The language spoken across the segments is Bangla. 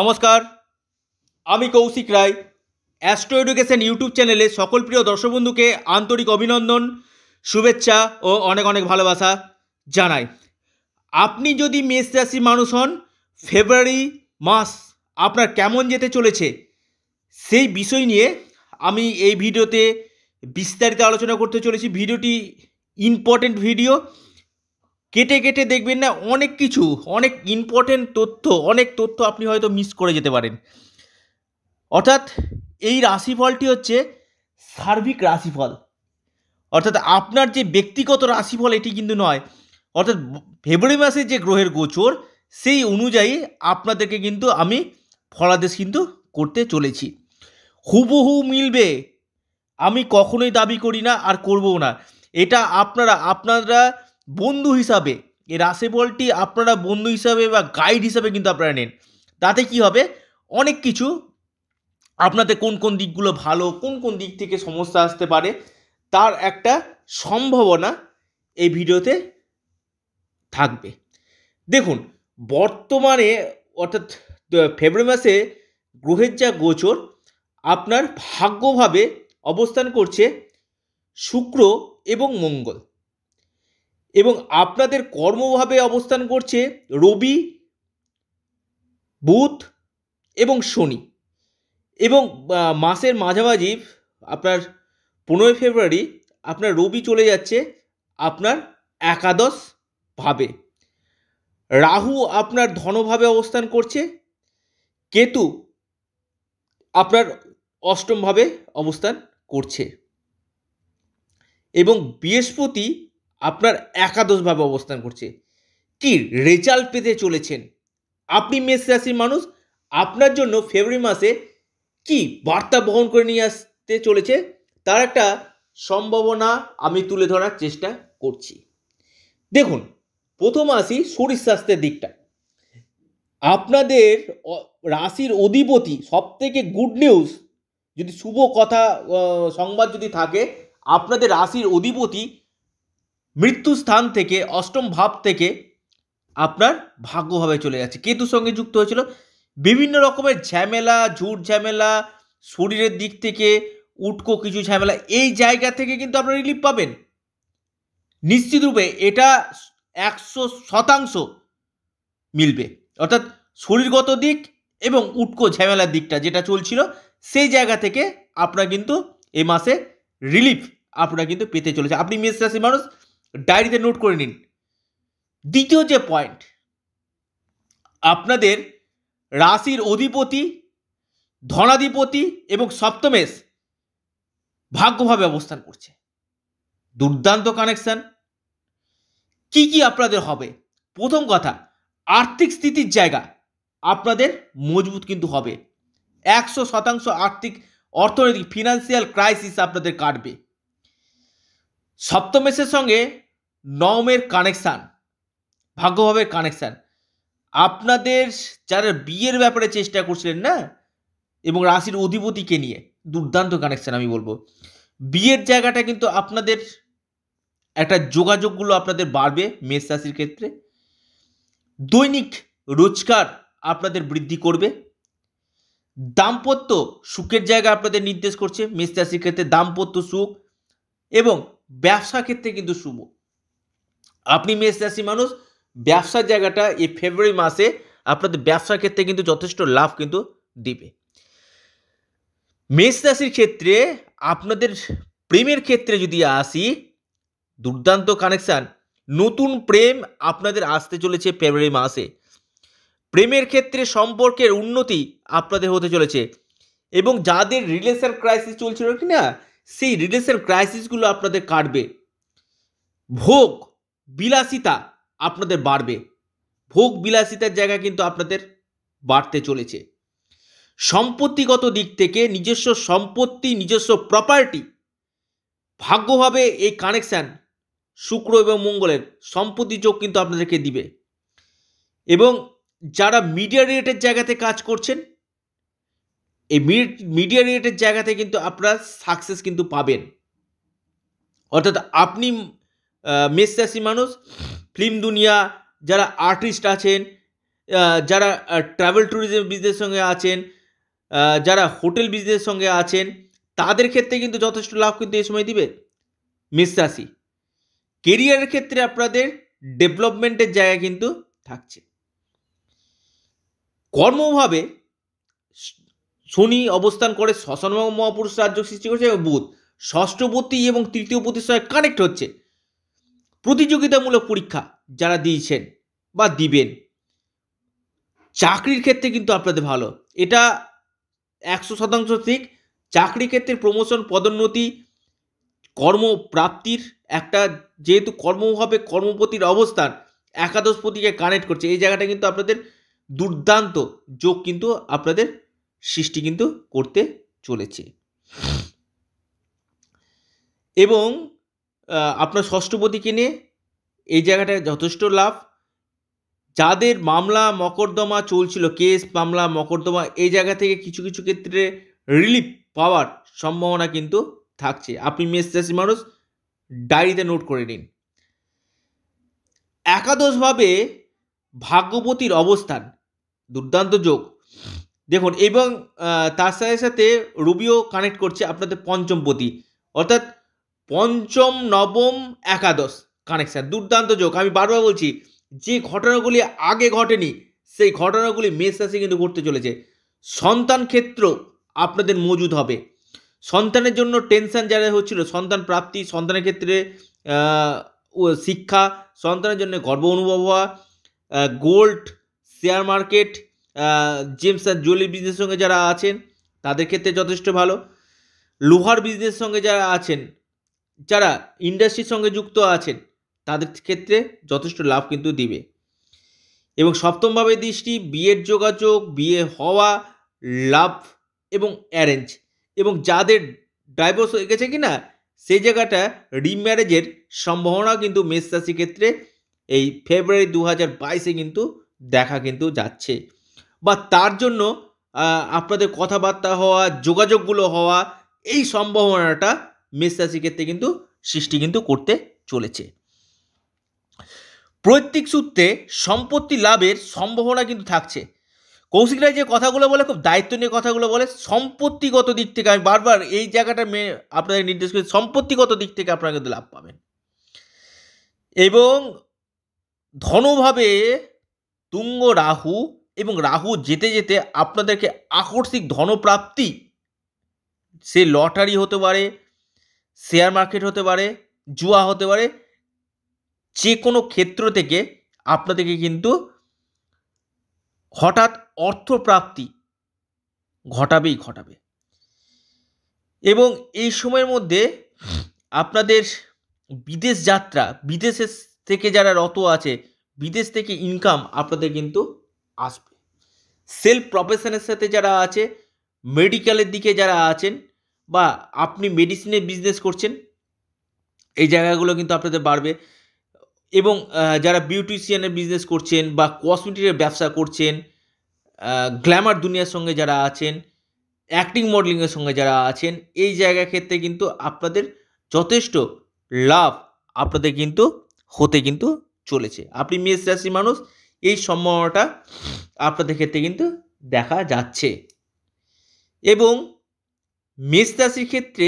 নমস্কার আমি Koushik Roy Astro Education YouTube চ্যানেলে সকল প্রিয় দর্শকবন্ধুকে আন্তরিক অভিনন্দন শুভেচ্ছা ও অনেক অনেক ভালোবাসা জানাই আপনি যদি মেষ রাশি মানুষ হন ফেব্রুয়ারি মাস আপনার কেমন যেতে চলেছে সেই বিষয় নিয়ে আমি এই ভিডিওতে বিস্তারিত আলোচনা করতে চলেছি ভিডিওটি ইম্পর্টেন্ট ভিডিও কেটে কেটে দেখবেন না অনেক কিছু অনেক ইম্পর্টেন্ট তথ্য অনেক তথ্য আপনি হয়তো মিস করে যেতে পারেন অর্থাৎ এই রাশিফলটি হচ্ছে সার্বিক রাশিফল অর্থাৎ আপনার যে ব্যক্তিগত রাশিফল এটি কিন্তু নয় অর্থাৎ ফেব্রুয়ারি মাসে যে গ্রহের গোচর সেই অনুযায়ী আপনাদেরকে কিন্তু আমি ফলাদেশ কিন্তু করতে চলেছি হুবহু মিলবে আমি কখনোই দাবি করি না আর করবও না এটা আপনারা আপনারা বন্ধু হিসাবে এই রাশে বলটি আপনারা বন্ধু হিসাবে বা গাইড হিসাবে কিন্তু আপনারা নেন তাতে কি হবে অনেক কিছু আপনাদের কোন কোন দিকগুলো ভালো কোন কোন দিক থেকে সমস্যা আসতে পারে তার একটা সম্ভাবনা এই ভিডিওতে থাকবে দেখুন বর্তমানে অর্থাৎ ফেব্রুয়ারি মাসে গ্রহের যা গোচর আপনার ভাগ্যভাবে অবস্থান করছে শুক্র এবং মঙ্গল এবং আপনাদের কর্মভাবে অবস্থান করছে রবি বুধ এবং শনি এবং মাসের মাঝামাঝি আপনার পনেরোই ফেব্রুয়ারি আপনার রবি চলে যাচ্ছে আপনার একাদশ ভাবে রাহু আপনার ধনভাবে অবস্থান করছে কেতু আপনার অষ্টমভাবে অবস্থান করছে এবং বৃহস্পতি আপনার একাদশভাবে অবস্থান করছে কি রেজাল্ট পেতে চলেছেন আপনি মেষ রাশির মানুষ আপনার জন্য ফেব্রুয়ারি মাসে কি বার্তা বহন করে নিয়ে আসতে চলেছে তার একটা সম্ভাবনা আমি তুলে ধরার চেষ্টা করছি দেখুন প্রথম আসি শরীর স্বাস্থ্যের দিকটা আপনাদের রাশির অধিপতি সবথেকে গুড নিউজ যদি শুভ কথা সংবাদ যদি থাকে আপনাদের রাশির অধিপতি মৃত্যু স্থান থেকে অষ্টম ভাব থেকে আপনার ভাগ্যভাবে চলে যাচ্ছে কেতুর সঙ্গে যুক্ত হয়েছিল বিভিন্ন রকমের ঝামেলা ঝুট ঝামেলা শরীরের দিক থেকে উটকো কিছু ঝামেলা এই জায়গা থেকে কিন্তু আপনার রিলিফ পাবেন নিশ্চিতরূপে এটা একশো শতাংশ মিলবে অর্থাৎ শরীরগত দিক এবং উটকো ঝামেলার দিকটা যেটা চলছিল সেই জায়গা থেকে আপনারা কিন্তু এ মাসে রিলিফ আপনারা কিন্তু পেতে চলেছে আপনি মেষ রাশি মানুষ ডায়েরিতে নোট করে নিন দ্বিতীয় যে পয়েন্ট আপনাদের রাশির অধিপতি ধনাধিপতি এবং সপ্তমেশ ভাগ্যভাবে অবস্থান করছে দুর্দান্ত কানেকশান কি কি আপনাদের হবে প্রথম কথা আর্থিক স্থিতির জায়গা আপনাদের মজবুত কিন্তু হবে একশো শতাংশ আর্থিক অর্থনৈতিক ফিনান্সিয়াল ক্রাইসিস আপনাদের কাটবে সপ্তমেশের সঙ্গে নমের কানেকশান ভাগ্যভাবের কানেকশান আপনাদের যারা বিয়ের ব্যাপারে চেষ্টা করছিলেন না এবং রাশির অধিপতিকে নিয়ে দুর্দান্ত কানেকশান আমি বলবো বিয়ের জায়গাটা কিন্তু আপনাদের একটা যোগাযোগগুলো আপনাদের বাড়বে মেষ রাশির ক্ষেত্রে দৈনিক রোজগার আপনাদের বৃদ্ধি করবে দাম্পত্য সুখের জায়গা আপনাদের নির্দেশ করছে মেষ রাশির ক্ষেত্রে দাম্পত্য সুখ এবং ব্যবসা ক্ষেত্রে কিন্তু শুভ আপনি মেষ রাশি মানুষ ব্যবসার জায়গাটা এই ফেব্রুয়ারি মাসে আপনাদের ব্যবসার ক্ষেত্রে কিন্তু যথেষ্ট লাভ কিন্তু দিবে মেষ রাশির ক্ষেত্রে আপনাদের প্রেমের ক্ষেত্রে যদি আসি দুর্দান্ত কানেকশান নতুন প্রেম আপনাদের আসতে চলেছে ফেব্রুয়ারি মাসে প্রেমের ক্ষেত্রে সম্পর্কের উন্নতি আপনাদের হতে চলেছে এবং যাদের রিলেশন ক্রাইসিস চলছিল কি না সেই রিলেশন ক্রাইসিসগুলো আপনাদের কাটবে ভোগ বিলাসিতা আপনাদের বাড়বে ভোগ বিলাসিতার জায়গা কিন্তু আপনাদের বাড়তে চলেছে সম্পত্তিগত দিক থেকে নিজস্ব সম্পত্তি নিজস্ব প্রপার্টি ভাগ্যভাবে এই কানেকশান শুক্র এবং মঙ্গলের সম্পত্তি যোগ কিন্তু আপনাদেরকে দিবে এবং যারা মিডিয়া রিলেটেড জায়গাতে কাজ করছেন এই মিডিয়া রিলেটেড জায়গাতে কিন্তু আপনারা সাকসেস কিন্তু পাবেন অর্থাৎ আপনি মেসাসি মানুষ ফিল্ম দুনিয়া যারা আর্টিস্ট আছেন যারা ট্রাভেল ট্যুরিজম বিজনেস সঙ্গে আছেন যারা হোটেল বিজনেস সঙ্গে আছেন তাদের ক্ষেত্রে কিন্তু যথেষ্ট লাভ কিন্তু এই সময় দিবে মেসাসি কেরিয়ারের ক্ষেত্রে আপনাদের ডেভেলপমেন্টের জায়গা কিন্তু থাকছে কর্মভাবে শনি অবস্থান করে শ্মশান মহাপুরুষ রাজ্য সৃষ্টি করছে এবং বুধ ষষ্ঠপতি এবং তৃতীয় পতির সঙ্গে কানেক্ট হচ্ছে প্রতিযোগিতামূলক পরীক্ষা যারা দিয়েছেন বা দিবেন চাকরির ক্ষেত্রে কিন্তু আপনাদের ভালো এটা একশো শতাংশ ঠিক চাকরি ক্ষেত্রে প্রমোশন পদোন্নতি কর্মপ্রাপ্তির একটা যেহেতু কর্ম হবে কর্মপতির অবস্থান একাদশ পতিকে কানেক্ট করছে এই জায়গাটা কিন্তু আপনাদের দুর্দান্ত যোগ কিন্তু আপনাদের সৃষ্টি কিন্তু করতে চলেছে এবং আপনার ষষ্ঠপতি কিনে এই জায়গাটায় যথেষ্ট লাভ যাদের মামলা মকদ্দমা চলছিল কেস মামলা মকদ্দমা এই জায়গা থেকে কিছু কিছু ক্ষেত্রে রিলিফ পাওয়ার সম্ভাবনা কিন্তু থাকছে আপনি মেস চাষি মানুষ ডায়েরিতে নোট করে নিন একাদশভাবে ভাগ্যবতীর অবস্থান দুর্দান্ত যোগ দেখুন এবং তার সাথে সাথে রুবিও কানেক্ট করছে আপনাদের পঞ্চমপতি অর্থাৎ পঞ্চম নবম একাদশ কানেকশান দুর্দান্ত যোগ আমি বারবার বলছি যে ঘটনাগুলি আগে ঘটেনি সেই ঘটনাগুলি মেষ রাশি কিন্তু ঘটতে চলেছে সন্তান ক্ষেত্র আপনাদের মজুদ হবে সন্তানের জন্য টেনশান যারা হচ্ছিল সন্তান প্রাপ্তি সন্তানের ক্ষেত্রে শিক্ষা সন্তানের জন্য গর্ব অনুভব হওয়া গোল্ড শেয়ার মার্কেট জেমস আর জুয়েলারি বিজনেসের সঙ্গে যারা আছেন তাদের ক্ষেত্রে যথেষ্ট ভালো লোহার বিজনেসের সঙ্গে যারা আছেন যারা ইন্ডাস্ট্রির সঙ্গে যুক্ত আছেন তাদের ক্ষেত্রে যথেষ্ট লাভ কিন্তু দিবে এবং সপ্তমভাবে দৃষ্টি বিয়ের যোগাযোগ বিয়ে হওয়া লাভ এবং অ্যারেঞ্জ এবং যাদের ডাইভোর্স হয়ে গেছে কি না সেই জায়গাটা রিম্যারেজের সম্ভাবনা কিন্তু মেষ রাশি ক্ষেত্রে এই ফেব্রুয়ারি দু হাজার বাইশে কিন্তু দেখা কিন্তু যাচ্ছে বা তার জন্য আপনাদের কথাবার্তা হওয়া যোগাযোগগুলো হওয়া এই সম্ভাবনাটা মেষ রাশির ক্ষেত্রে কিন্তু সৃষ্টি কিন্তু করতে চলেছে প্রত্যেক সূত্রে সম্পত্তি লাভের সম্ভাবনা কিন্তু থাকছে কৌশিক রায় যে কথাগুলো বলে খুব দায়িত্ব নিয়ে কথাগুলো বলে সম্পত্তিগত দিক থেকে আমি বারবার এই জায়গাটা মেয়ে আপনাদের নির্দেশ করি সম্পত্তিগত দিক থেকে আপনারা কিন্তু লাভ পাবেন এবং ধনভাবে তুঙ্গ রাহু এবং রাহু যেতে যেতে আপনাদেরকে আকর্ষিক ধনপ্রাপ্তি সে লটারি হতে পারে শেয়ার মার্কেট হতে পারে জুয়া হতে পারে যে কোনো ক্ষেত্র থেকে আপনাদেরকে কিন্তু হঠাৎ অর্থপ্রাপ্তি ঘটাবেই ঘটাবে এবং এই সময়ের মধ্যে আপনাদের বিদেশ যাত্রা বিদেশের থেকে যারা রত আছে বিদেশ থেকে ইনকাম আপনাদের কিন্তু আসবে সেলফ প্রফেশনের সাথে যারা আছে মেডিকেলের দিকে যারা আছেন বা আপনি মেডিসিনের বিজনেস করছেন এই জায়গাগুলো কিন্তু আপনাদের বাড়বে এবং যারা বিউটিশিয়ানের বিজনেস করছেন বা কসমেটিকের ব্যবসা করছেন গ্ল্যামার দুনিয়ার সঙ্গে যারা আছেন অ্যাক্টিং মডেলিংয়ের সঙ্গে যারা আছেন এই জায়গা ক্ষেত্রে কিন্তু আপনাদের যথেষ্ট লাভ আপনাদের কিন্তু হতে কিন্তু চলেছে আপনি মেষ রাশি মানুষ এই সম্ভাবনাটা আপনাদের ক্ষেত্রে কিন্তু দেখা যাচ্ছে এবং মেষ রাশির ক্ষেত্রে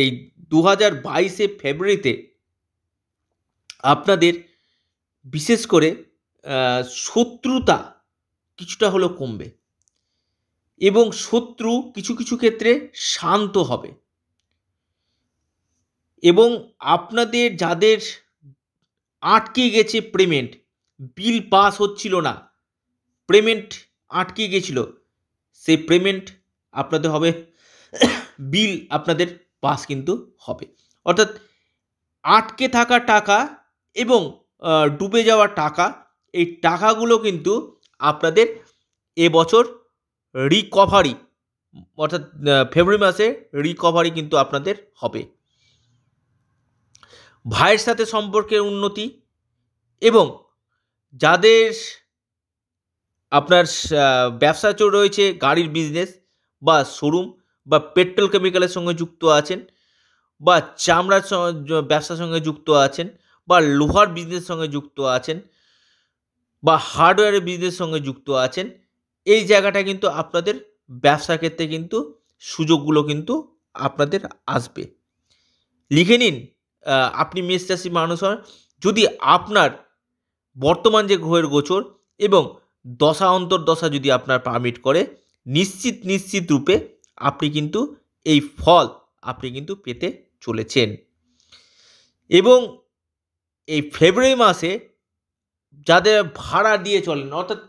এই দু হাজার বাইশে ফেব্রুয়ারিতে আপনাদের বিশেষ করে শত্রুতা কিছুটা হলো কমবে এবং শত্রু কিছু কিছু ক্ষেত্রে শান্ত হবে এবং আপনাদের যাদের আটকে গেছে পেমেন্ট বিল পাস হচ্ছিল না পেমেন্ট আটকে গেছিল সেই পেমেন্ট আপনাদের হবে বিল আপনাদের পাস কিন্তু হবে অর্থাৎ আটকে থাকা টাকা এবং ডুবে যাওয়া টাকা এই টাকাগুলো কিন্তু আপনাদের এবছর রিকভারি অর্থাৎ ফেব্রুয়ারি মাসে রিকভারি কিন্তু আপনাদের হবে ভাইয়ের সাথে সম্পর্কের উন্নতি এবং যাদের আপনার ব্যবসা রয়েছে গাড়ির বিজনেস বা শোরুম বা পেট্রোল কেমিক্যালের সঙ্গে যুক্ত আছেন বা চামড়ার ব্যবসার সঙ্গে যুক্ত আছেন বা লোহার বিজনেস সঙ্গে যুক্ত আছেন বা হার্ডওয়্যারের বিজনেস সঙ্গে যুক্ত আছেন এই জায়গাটা কিন্তু আপনাদের ব্যবসা ক্ষেত্রে কিন্তু সুযোগগুলো কিন্তু আপনাদের আসবে লিখে নিন আপনি মেষ মানুষ হন যদি আপনার বর্তমান যে গ্রহের গোচর এবং দশা অন্তর্দশা যদি আপনার পারমিট করে নিশ্চিত নিশ্চিত রূপে আপনি কিন্তু এই ফল আপনি কিন্তু পেতে চলেছেন এবং এই ফেব্রুয়ারি মাসে যাদের ভাড়া দিয়ে চলেন অর্থাৎ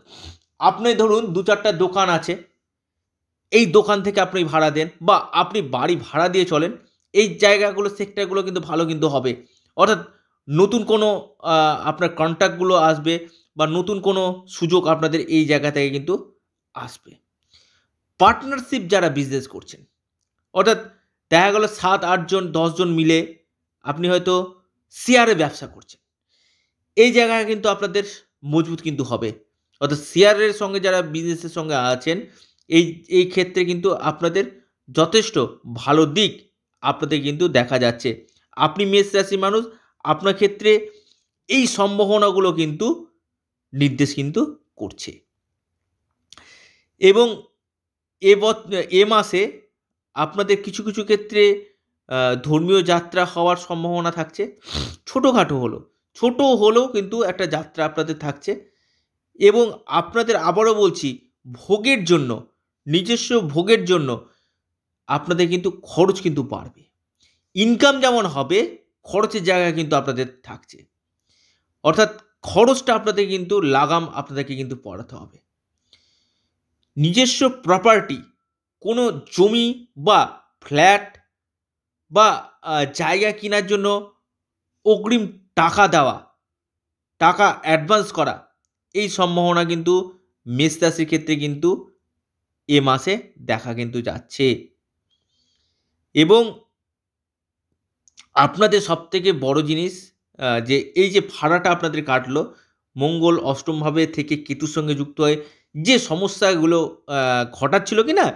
আপনি ধরুন দু চারটা দোকান আছে এই দোকান থেকে আপনি ভাড়া দেন বা আপনি বাড়ি ভাড়া দিয়ে চলেন এই জায়গাগুলো সেক্টরগুলো কিন্তু ভালো কিন্তু হবে অর্থাৎ নতুন কোনো আপনার কন্ট্যাক্টগুলো আসবে বা নতুন কোনো সুযোগ আপনাদের এই জায়গা থেকে কিন্তু আসবে পার্টনারশিপ যারা বিজনেস করছেন অর্থাৎ দেখা গেল সাত আটজন দশজন মিলে আপনি হয়তো শেয়ারে ব্যবসা করছেন এই জায়গায় কিন্তু আপনাদের মজবুত কিন্তু হবে অর্থাৎ শেয়ারের সঙ্গে যারা বিজনেসের সঙ্গে আছেন এই এই ক্ষেত্রে কিন্তু আপনাদের যথেষ্ট ভালো দিক আপনাদের কিন্তু দেখা যাচ্ছে আপনি মেষ রাশি মানুষ আপনার ক্ষেত্রে এই সম্ভাবনাগুলো কিন্তু নির্দেশ কিন্তু করছে এবং এ মাসে আপনাদের কিছু কিছু ক্ষেত্রে ধর্মীয় যাত্রা হওয়ার সম্ভাবনা থাকছে ছোটোখাটো হলো ছোট হলেও কিন্তু একটা যাত্রা আপনাদের থাকছে এবং আপনাদের আবারও বলছি ভোগের জন্য নিজস্ব ভোগের জন্য আপনাদের কিন্তু খরচ কিন্তু বাড়বে ইনকাম যেমন হবে খরচের জায়গা কিন্তু আপনাদের থাকছে অর্থাৎ খরচটা আপনাদের কিন্তু লাগাম আপনাদেরকে কিন্তু পড়াতে হবে নিজস্ব প্রপার্টি কোনো জমি বা ফ্ল্যাট বা জায়গা কেনার জন্য অগ্রিম টাকা দেওয়া টাকা অ্যাডভান্স করা এই সম্ভাবনা কিন্তু মেষ রাশির ক্ষেত্রে কিন্তু এ মাসে দেখা কিন্তু যাচ্ছে এবং আপনাদের সবথেকে বড় জিনিস যে এই যে ভাড়াটা আপনাদের কাটলো মঙ্গল অষ্টমভাবে থেকে কেতুর সঙ্গে যুক্ত হয় যে সমস্যাগুলো ঘটাচ্ছিল কি না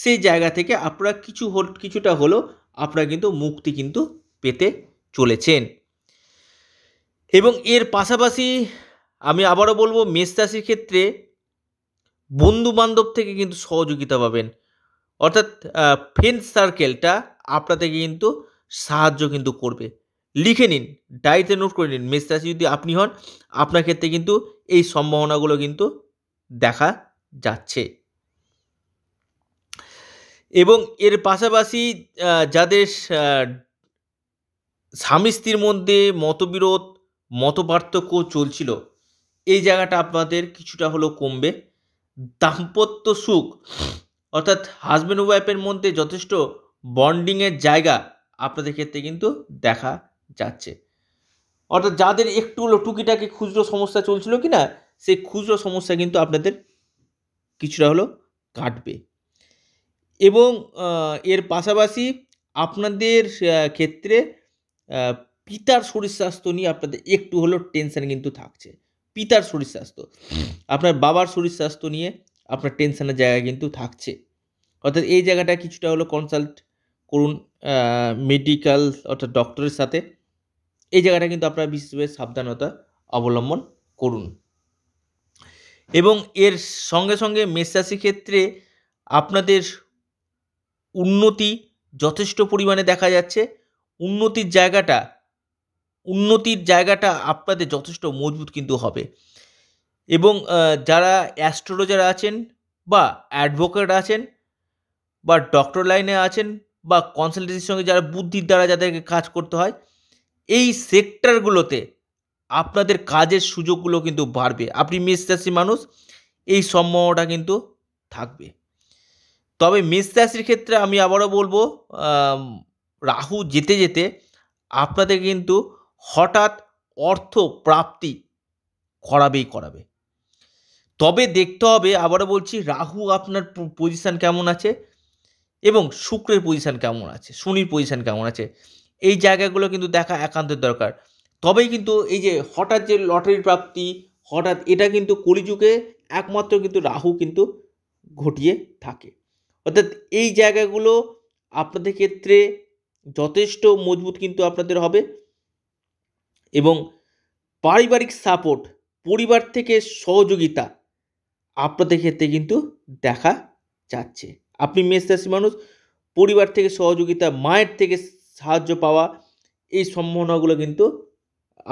সেই জায়গা থেকে আপনারা কিছু হল কিছুটা হলো আপনারা কিন্তু মুক্তি কিন্তু পেতে চলেছেন এবং এর পাশাপাশি আমি আবারও বলবো মেষ ক্ষেত্রে বন্ধু বান্ধব থেকে কিন্তু সহযোগিতা পাবেন অর্থাৎ ফ্রেন্ড সার্কেলটা আপনাদেরকে কিন্তু সাহায্য কিন্তু করবে লিখে নিন ডায়েরিতে নোট করে নিন মেষ যদি আপনি হন আপনার ক্ষেত্রে কিন্তু এই সম্ভাবনাগুলো কিন্তু দেখা যাচ্ছে এবং এর পাশাপাশি যাদের স্বামী স্ত্রীর মধ্যে মতবিরোধ মতপার্থক্য চলছিল এই জায়গাটা আপনাদের কিছুটা হলো কমবে দাম্পত্য সুখ অর্থাৎ হাজব্যান্ড ওয়াইফের মধ্যে যথেষ্ট বন্ডিংয়ের জায়গা আপনাদের ক্ষেত্রে কিন্তু দেখা যাচ্ছে অর্থাৎ যাদের একটু হলো টুকিটাকি খুচরো সমস্যা চলছিল কি না সেই খুচরো সমস্যা কিন্তু আপনাদের কিছুটা হলেও কাটবে এবং এর পাশাপাশি আপনাদের ক্ষেত্রে পিতার শরীর স্বাস্থ্য নিয়ে আপনাদের একটু হলেও টেনশান কিন্তু থাকছে পিতার শরীর স্বাস্থ্য আপনার বাবার শরীর স্বাস্থ্য নিয়ে আপনার টেনশানের জায়গা কিন্তু থাকছে অর্থাৎ এই জায়গাটা কিছুটা হলো কনসাল্ট করুন মেডিকেল অর্থাৎ ডক্টরের সাথে এই জায়গাটা কিন্তু আপনারা বিশেষভাবে সাবধানতা অবলম্বন করুন এবং এর সঙ্গে সঙ্গে মেষরাশি ক্ষেত্রে আপনাদের উন্নতি যথেষ্ট পরিমাণে দেখা যাচ্ছে উন্নতির জায়গাটা উন্নতির জায়গাটা আপনাদের যথেষ্ট মজবুত কিন্তু হবে এবং যারা অ্যাস্ট্রোলজার আছেন বা অ্যাডভোকেট আছেন বা ডক্টর লাইনে আছেন বা কনসালটেন্সির সঙ্গে যারা বুদ্ধির দ্বারা যাদেরকে কাজ করতে হয় এই সেক্টরগুলোতে আপনাদের কাজের সুযোগগুলো কিন্তু বাড়বে আপনি মেষ মানুষ এই সম্ভাবনাটা কিন্তু থাকবে তবে মেষরাশির ক্ষেত্রে আমি আবারও বলবো রাহু যেতে যেতে আপনাদের কিন্তু হঠাৎ অর্থ প্রাপ্তি করাবেই করাবে তবে দেখতে হবে আবারও বলছি রাহু আপনার পজিশান কেমন আছে এবং শুক্রের পজিশান কেমন আছে শনির পজিশান কেমন আছে এই জায়গাগুলো কিন্তু দেখা একান্ত দরকার তবেই কিন্তু এই যে হঠাৎ যে লটারি প্রাপ্তি হঠাৎ এটা কিন্তু কলিযুগে একমাত্র কিন্তু রাহু কিন্তু ঘটিয়ে থাকে অর্থাৎ এই জায়গাগুলো আপনাদের ক্ষেত্রে যথেষ্ট মজবুত কিন্তু আপনাদের হবে এবং পারিবারিক সাপোর্ট পরিবার থেকে সহযোগিতা আপনাদের ক্ষেত্রে কিন্তু দেখা যাচ্ছে আপনি মেষ রাশি মানুষ পরিবার থেকে সহযোগিতা মায়ের থেকে সাহায্য পাওয়া এই সম্ভাবনাগুলো কিন্তু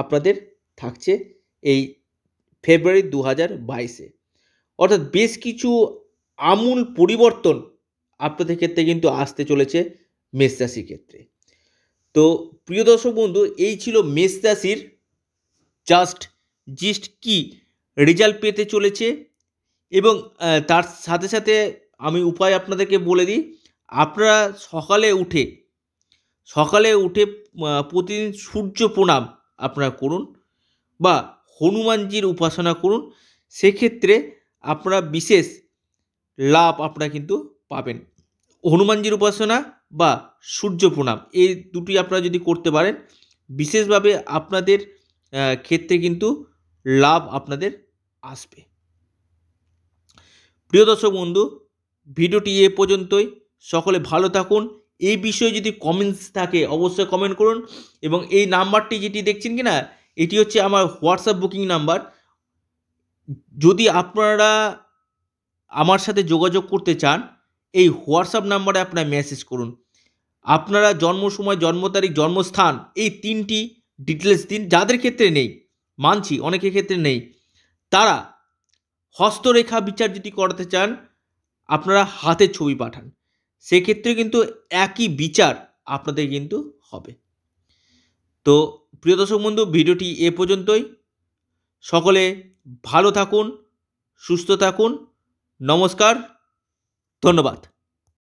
আপনাদের থাকছে এই ফেব্রুয়ারি দু হাজার বাইশে অর্থাৎ বেশ কিছু আমূল পরিবর্তন আপনাদের ক্ষেত্রে কিন্তু আসতে চলেছে মেষ রাশির ক্ষেত্রে তো প্রিয় দর্শক বন্ধু এই ছিল মেষ রাশির জাস্ট জিস্ট কি রেজাল্ট পেতে চলেছে এবং তার সাথে সাথে আমি উপায় আপনাদেরকে বলে দিই আপনারা সকালে উঠে সকালে উঠে প্রতিদিন সূর্য প্রণাম আপনারা করুন বা হনুমানজির উপাসনা করুন সেক্ষেত্রে আপনারা বিশেষ লাভ আপনারা কিন্তু পাবেন হনুমানজির উপাসনা বা সূর্য প্রণাম এই দুটি আপনারা যদি করতে পারেন বিশেষভাবে আপনাদের ক্ষেত্রে কিন্তু লাভ আপনাদের আসবে প্রিয় দর্শক বন্ধু ভিডিওটি এ পর্যন্তই সকলে ভালো থাকুন এই বিষয়ে যদি কমেন্টস থাকে অবশ্যই কমেন্ট করুন এবং এই নাম্বারটি যেটি দেখছেন কি না এটি হচ্ছে আমার হোয়াটসঅ্যাপ বুকিং নাম্বার যদি আপনারা আমার সাথে যোগাযোগ করতে চান এই হোয়াটসঅ্যাপ নাম্বারে আপনার মেসেজ করুন আপনারা জন্ম সময় জন্ম তারিখ জন্মস্থান এই তিনটি ডিটেলস দিন যাদের ক্ষেত্রে নেই মানছি অনেকের ক্ষেত্রে নেই তারা হস্তরেখা বিচার যদি করাতে চান আপনারা হাতের ছবি পাঠান সেক্ষেত্রে কিন্তু একই বিচার আপনাদের কিন্তু হবে তো প্রিয় দর্শক বন্ধু ভিডিওটি এ পর্যন্তই সকলে ভালো থাকুন সুস্থ থাকুন নমস্কার ধন্যবাদ